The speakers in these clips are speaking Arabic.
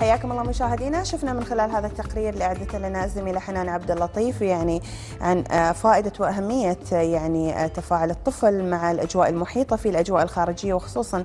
حياكم الله مشاهدينا شفنا من خلال هذا التقرير اللي اعدته لنا الزميله حنان عبد اللطيف يعني عن آه، فائده واهميه آه، يعني آه، تفاعل الطفل مع الاجواء المحيطه في الاجواء الخارجيه وخصوصا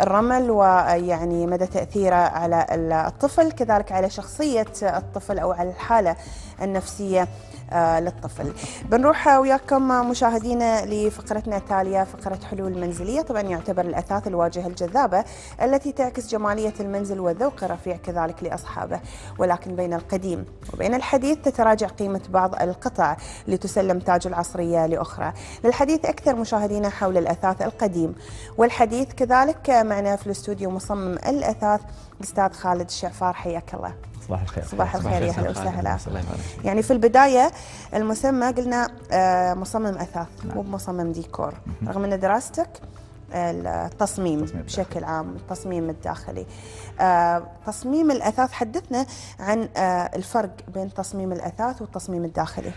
الرمل ويعني مدى تأثيره على الطفل كذلك على شخصية الطفل أو على الحالة النفسية آه، للطفل بنروح وياكم مشاهدينا لفقرتنا التالية فقرة حلول منزلية طبعا يعتبر الأثاث الواجهة الجذابة التي تعكس جمالية المنزل والذوق الرفيع كذلك لأصحابه ولكن بين القديم وبين الحديث تتراجع قيمة بعض القطع لتسلم تاج العصرية لأخرى للحديث أكثر مشاهدينا حول الأثاث القديم والحديث كذلك معنا في الاستوديو مصمم الأثاث الأستاذ خالد الشعفار حياك الله صباح الخير صباح الخير يا اهلا وسهلا يعني في البدايه المسمى قلنا آه، مصمم اثاث نعم. مو بمصمم ديكور رغم ان دراستك التصميم بشكل عام التصميم الداخلي آه، تصميم الأثاث حدثنا عن آه، الفرق بين تصميم الأثاث والتصميم الداخلي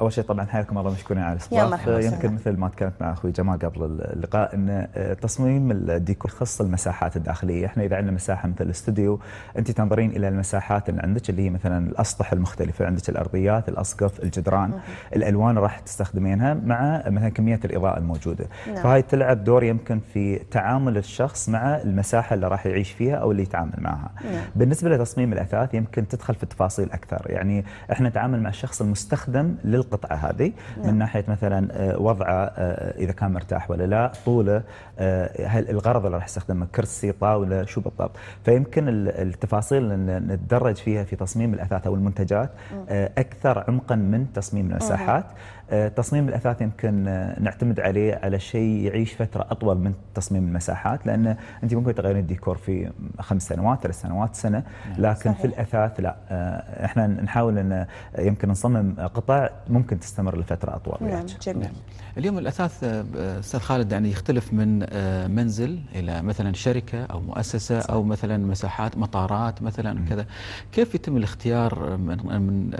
اول شيء طبعا حياكم الله مشكورين على الاستضافه آه، يمكن سنة. مثل ما تكلمت مع اخوي جمال قبل اللقاء ان آه، تصميم الديكور يخص المساحات الداخليه، احنا اذا عندنا مساحه مثل الاستوديو انت تنظرين الى المساحات اللي عندك اللي هي مثلا الاسطح المختلفه، عندك الارضيات، الاسقف، الجدران، مم. الالوان راح تستخدمينها مع مثلا كميه الاضاءه الموجوده، نعم. فهاي تلعب دور يمكن في تعامل الشخص مع المساحه اللي راح يعيش فيها او اللي يتعامل معها. نعم. بالنسبه لتصميم الاثاث يمكن تدخل في التفاصيل اكثر، يعني احنا نتعامل مع الشخص المستخدم لل للقطعه هذه نعم. من ناحيه مثلا آه، وضعه آه، اذا كان مرتاح ولا لا طوله آه، هل الغرض اللي راح يستخدمه كرسي طاوله شو بالضبط فيمكن التفاصيل اللي نتدرج فيها في تصميم الاثاث او المنتجات نعم. اكثر عمقا من تصميم المساحات آه، تصميم الاثاث يمكن آه، نعتمد عليه على شيء يعيش فتره اطول من تصميم المساحات لان انت ممكن تغيرين الديكور في خمس سنوات ثلاث سنوات سنه نعم، لكن صحيح. في الاثاث لا آه، احنا نحاول ان يمكن نصمم قطع ممكن تستمر لفتره اطول نعم يعني. جميل نعم. اليوم الاثاث استاذ خالد يعني يختلف من منزل الى مثلا شركه او مؤسسه صحيح. او مثلا مساحات مطارات مثلا م. كذا كيف يتم الاختيار من, من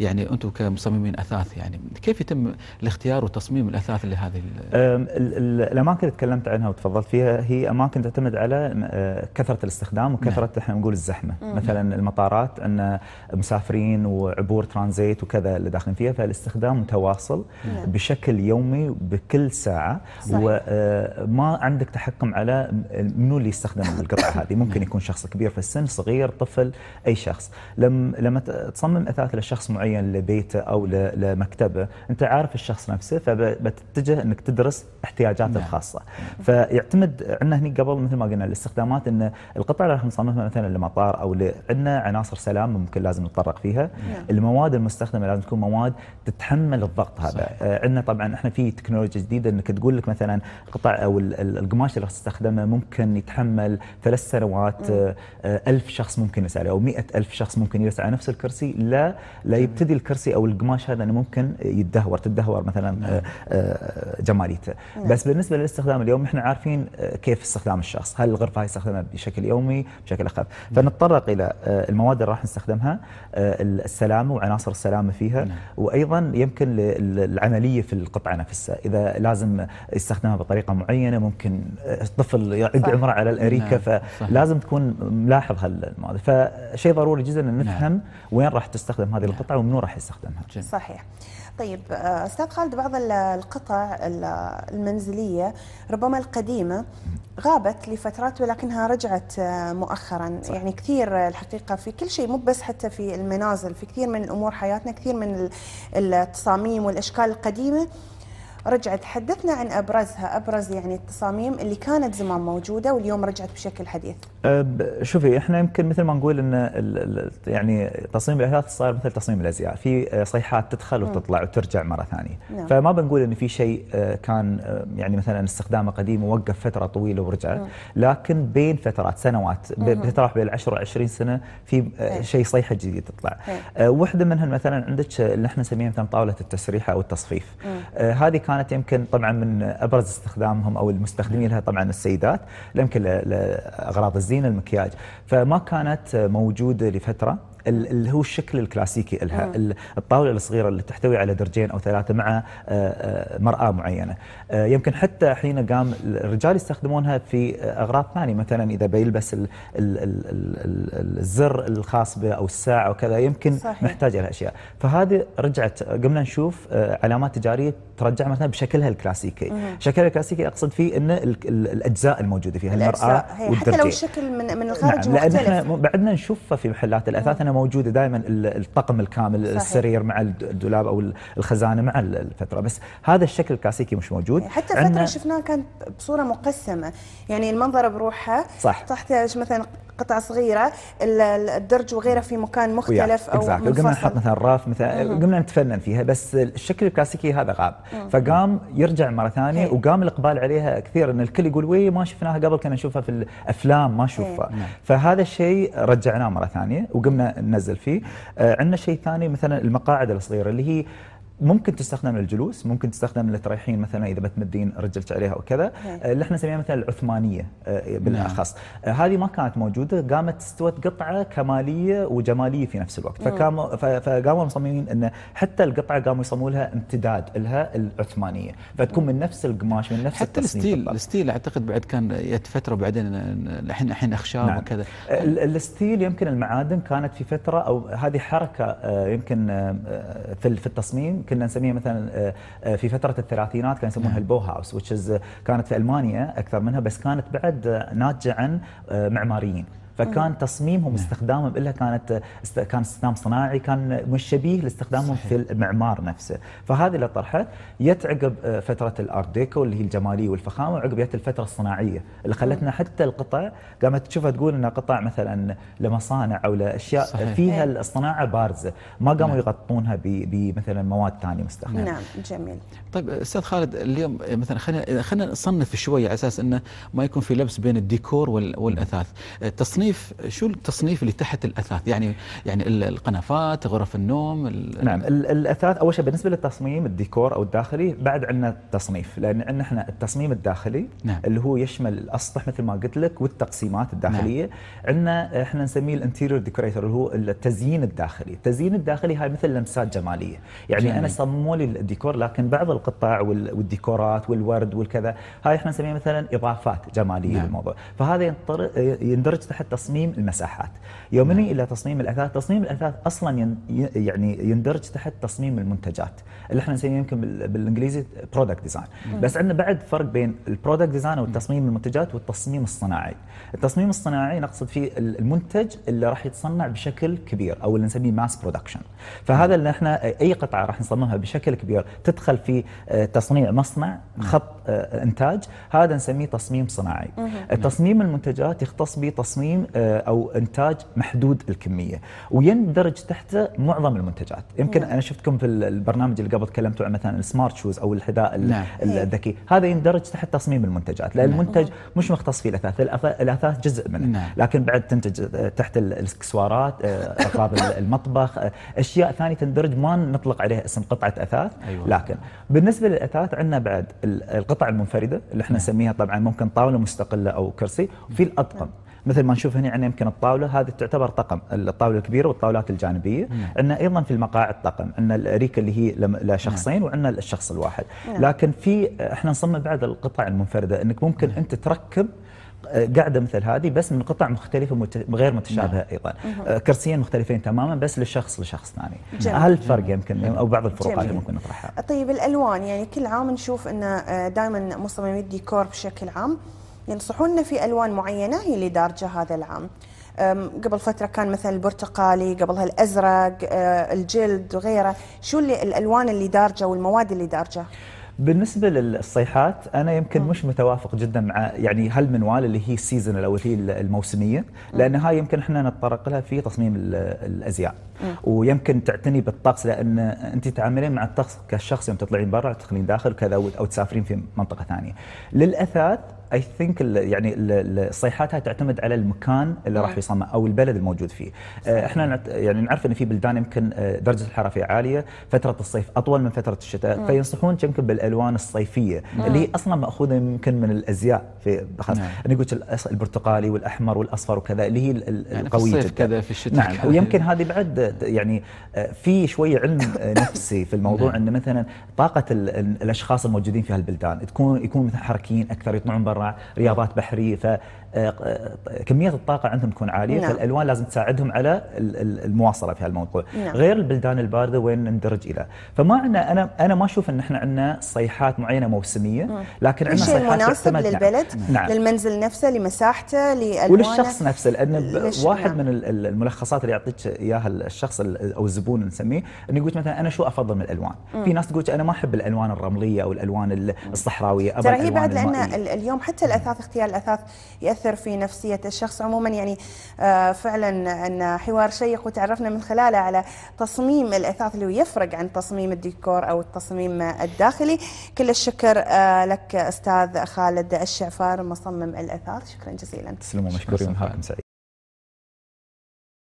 يعني انتم كمصممين اثاث يعني كيف يتم يتم الاختيار وتصميم الاثاث لهذه الاماكن اللي تكلمت عنها وتفضلت فيها هي اماكن تعتمد على أه، كثره الاستخدام وكثره نعم. احنا نقول الزحمه مم. مثلا المطارات ان مسافرين وعبور ترانزيت وكذا اللي داخلين فيها فالاستخدام متواصل مم. نعم. بشكل يومي بكل ساعه صحيح. وما أه، عندك تحكم على منو اللي يستخدم القطعه هذه ممكن يكون شخص كبير في السن صغير طفل اي شخص لما لما تصمم اثاث لشخص معين لبيته او لمكتبه انت انت عارف الشخص نفسه فبتتجه انك تدرس احتياجاته نعم. الخاصه فيعتمد عندنا هنا قبل مثل ما قلنا الاستخدامات ان القطع اللي راح نصممها مثلا لمطار او عندنا عناصر سلام ممكن لازم نتطرق فيها نعم. المواد المستخدمه لازم تكون مواد تتحمل الضغط هذا آه، عندنا طبعا احنا في تكنولوجيا جديده انك تقول لك مثلا القطع او القماش اللي راح تستخدمه ممكن يتحمل ثلاث سنوات نعم. آه، ألف شخص ممكن يسعى او مئة ألف شخص ممكن يسعى على نفس الكرسي لا لا يبتدي الكرسي او القماش هذا انه ممكن يدخل تدهور تدهور مثلا نعم. آه، آه، نعم. بس بالنسبه للاستخدام اليوم احنا عارفين آه، كيف استخدام الشخص هل الغرفه هي استخدمها بشكل يومي بشكل اخف نعم. فنتطرق الى المواد اللي راح نستخدمها السلامه وعناصر السلامه فيها نعم. وايضا يمكن العمليه في القطعه نفسها اذا لازم يستخدمها بطريقه معينه ممكن الطفل يعد عمره على الاريكه نعم. فلازم تكون ملاحظ هالمواد فشيء ضروري جدا ان نفهم نعم. وين راح تستخدم هذه نعم. القطعه ومنو راح يستخدمها صحيح طيب آه، استاذ خالد بعض القطع المنزليه ربما القديمه غابت لفترات ولكنها رجعت آه، مؤخرا صح. يعني كثير الحقيقه في كل شيء مو بس حتى في المنازل في كثير من الامور حياتنا كثير من التصاميم والاشكال القديمه رجعت حدثنا عن ابرزها ابرز يعني التصاميم اللي كانت زمان موجوده واليوم رجعت بشكل حديث أه، شوفي احنا يمكن مثل ما نقول ان يعني تصميم الاثاث صار مثل تصميم الازياء في أه، صيحات تدخل وتطلع وترجع مره ثانيه نعم. فما بنقول ان في شيء أه، كان يعني مثلا استخدامه قديم ووقف فتره طويله ورجع نعم. لكن بين فترات سنوات بتروح بين 10 و 20 سنه في شيء صيحه جديده تطلع واحده منها مثلا عندك اللي احنا نسميها مثلا طاوله التسريحه او التصفيف هذه كانت يمكن طبعا من ابرز استخدامهم او المستخدمين لها طبعا السيدات يمكن لاغراض الزينه المكياج فما كانت موجوده لفتره اللي هو الشكل الكلاسيكي لها الطاوله الصغيره اللي تحتوي على درجين او ثلاثه مع آه، آه، مراه معينه آه، يمكن حتى حين قام الرجال يستخدمونها في اغراض ثانيه مثلا اذا بيلبس الزر الخاص به او الساعه وكذا يمكن صحيح. محتاج لها اشياء فهذه رجعت قمنا نشوف علامات تجاريه ترجع مثلا بشكلها الكلاسيكي شكلها الكلاسيكي اقصد فيه ان الاجزاء الموجوده فيها المراه والدرجه حتى لو الشكل من من الخارج نعم لان احنا بعدنا نشوفها في محلات الاثاث انها موجوده دائما الطقم الكامل صحيح. السرير مع الدولاب او الخزانه مع الفتره بس هذا الشكل الكلاسيكي مش موجود يعني حتى الفتره شفناها كانت بصوره مقسمه يعني المنظره بروحها صح تحت مثلا قطع صغيره الدرج وغيره في مكان مختلف او منفصل وقمنا نحط مثلا راف مثلا قمنا نتفنن فيها بس الشكل الكلاسيكي هذا غاب فقام يرجع مره ثانيه إيه. وقام الاقبال عليها كثير ان الكل يقول وي ما شفناها قبل كنا نشوفها في الافلام ما شوفها إيه. نعم. فهذا الشيء رجعناه مره ثانيه وقمنا ننزل فيه آه، عندنا شيء ثاني مثلا المقاعد الصغيره اللي هي ممكن تستخدم للجلوس ممكن تستخدم لتريحين مثلا اذا بتمدين رجلك عليها وكذا اللي نعم. احنا آه، نسميها مثلا العثمانيه آه، بالاخص نعم. آه، هذه ما كانت موجوده قامت استوت قطعه كماليه وجماليه في نفس الوقت نعم. فقاموا فقاموا المصممين ان حتى القطعه قاموا يصمموا لها امتداد لها العثمانيه فتكون من نفس القماش من نفس حتى الستيل الستيل اعتقد بعد كان يت فتره وبعدين الحين الحين اخشاب نعم. وكذا الستيل يمكن المعادن كانت في فتره او هذه حركه يمكن في التصميم كنا نسميها مثلا آه، آه، في فتره الثلاثينات كانوا يسمونها نعم. البو هاوس آه، كانت في المانيا اكثر منها بس كانت بعد ناتجه عن معماريين فكان تصميمهم نعم. استخدامهم لها كانت كان استخدام صناعي كان مش شبيه لاستخدامهم في المعمار نفسه فهذه اللي طرحت يت عقب آه، فتره الارت ديكو اللي هي الجماليه والفخامه وعقب جت الفتره الصناعيه اللي خلتنا حتى القطع قامت تشوفها تقول انها قطع مثلا لمصانع او لاشياء فيها إيه. الصناعه بارزه ما قاموا نعم. يغطونها بمثلا مواد ثانيه مستخدمه نعم،, نعم جميل طيب استاذ خالد اليوم مثلا خلينا خلينا نصنف شوي على اساس انه ما يكون في لبس بين الديكور والاثاث تصنيف التصنيف شو التصنيف اللي تحت الاثاث يعني يعني القنفات غرف النوم نعم الاثاث اول شيء بالنسبه للتصميم الديكور او الداخلي بعد عندنا التصنيف لان عندنا احنا التصميم الداخلي نعم. اللي هو يشمل الاسطح مثل ما قلت لك والتقسيمات الداخليه نعم. عندنا احنا نسميه الانتيريور ديكوريتور اللي هو التزيين الداخلي التزيين الداخلي هاي مثل لمسات جماليه يعني جميل. انا صمموا لي الديكور لكن بعض القطع والديكورات والورد والكذا هاي احنا نسميها مثلا اضافات جماليه نعم. للموضوع فهذا يندرج تحت تصميم المساحات يومني نعم. الى تصميم الاثاث تصميم الاثاث اصلا يعني يندرج تحت تصميم المنتجات اللي احنا نسميه يمكن بالانجليزي برودكت ديزاين نعم. بس عندنا بعد فرق بين البرودكت ديزاين او التصميم المنتجات والتصميم الصناعي التصميم الصناعي نقصد فيه المنتج اللي راح يتصنع بشكل كبير او اللي نسميه ماس برودكشن فهذا اللي احنا اي قطعه راح نصممها بشكل كبير تدخل في آه، تصنيع مصنع نعم. خط آه، انتاج هذا نسميه تصميم صناعي تصميم المنتجات يختص بتصميم تصميم آه، او انتاج محدود الكميه ويندرج تحته معظم المنتجات يمكن نعم. انا شفتكم في البرنامج اللي قبل تكلمتوا عن مثلا السمارت شوز او الحذاء نعم. نعم. الذكي هذا يندرج تحت تصميم المنتجات لان نعم. المنتج مش مختص في الاثاث الاثاث جزء منه نعم. لكن بعد تنتج آه، تحت الاكسسوارات اغراض آه، المطبخ اشياء ثانيه تندرج ما نطلق عليها اسم قطعه اثاث أيوة. لكن بالنسبه للاثاث عندنا بعد القطع المنفرده اللي احنا نعم. نسميها طبعا ممكن طاوله مستقله او كرسي وفي الاطقم نعم. مثل ما نشوف هنا عندنا يعني يمكن الطاوله هذه تعتبر طقم الطاوله الكبيره والطاولات الجانبيه عندنا ايضا في المقاعد طقم عندنا الاريكه اللي هي لشخصين وعندنا الشخص الواحد نعم. لكن في احنا نصمم بعد القطع المنفرده انك ممكن انت تركب آه، قاعدة مثل هذه بس من قطع مختلفة غير متشابهة نعم. أيضا آه، كرسيين مختلفين تماما بس لشخص لشخص ثاني جميل. هل الفرق يمكن أو بعض الفروقات اللي ممكن نطرحها طيب الألوان يعني كل عام نشوف أن آه، دائما مصممي الديكور بشكل عام ينصحوننا في الوان معينه هي اللي دارجه هذا العام قبل فتره كان مثلا البرتقالي قبلها الازرق أه، الجلد وغيره شو اللي الالوان اللي دارجه والمواد اللي دارجه بالنسبه للصيحات انا يمكن مش متوافق جدا مع يعني هالمنوال اللي هي السيزونال او اللي الموسميه لان هاي يمكن احنا نتطرق لها في تصميم الازياء ويمكن تعتني بالطقس لان انت تعاملين مع الطقس كشخص يوم تطلعين برا تدخلين داخل كذا او تسافرين في منطقه ثانيه للاثاث اي ثينك يعني صيحاتها تعتمد على المكان اللي راح يصمم او البلد الموجود فيه آه، احنا يعني نعرف ان في بلدان يمكن آه، درجه الحراره فيها عاليه فتره الصيف اطول من فتره الشتاء فينصحون يمكن بالالوان الصيفيه اللي هي اصلا ماخوذه يمكن من الازياء في خاص نعم. انا قلت البرتقالي والاحمر والاصفر وكذا اللي هي القويه يعني في جدا كذا في الشتاء نعم ويمكن هذه بعد يعني آه، في شويه علم نفسي في الموضوع نعم. ان مثلا طاقه الاشخاص الموجودين في هالبلدان تكون يكون مثلا حركيين اكثر يطلعون برا تتسرع رياضات بحريه فكميه آه، آه، الطاقه عندهم تكون عاليه نعم. فالالوان لازم تساعدهم على المواصله في هالموضوع نعم. غير البلدان البارده وين نندرج الى فما عندنا انا انا ما اشوف ان احنا عندنا صيحات معينه موسميه لكن عندنا صيحات مناسب يعني. للبلد نعم. نعم. للمنزل نفسه لمساحته لالوانه وللشخص نفسه لان واحد نعم. من الملخصات اللي يعطيك اياها الشخص او الزبون نسميه انه يقول مثلا انا شو افضل من الالوان مم. في ناس تقول انا ما احب الالوان الرمليه او الالوان الصحراويه ترى هي بعد لان اليوم حتى الاثاث اختيار الاثاث ياثر في نفسيه الشخص عموما يعني آه، فعلا ان حوار شيق وتعرفنا من خلاله على تصميم الاثاث اللي يفرق عن تصميم الديكور او التصميم الداخلي كل الشكر آه، لك استاذ خالد الشعفار مصمم الاثاث شكرا جزيلا تسلموا مشكورين هاكم سعيد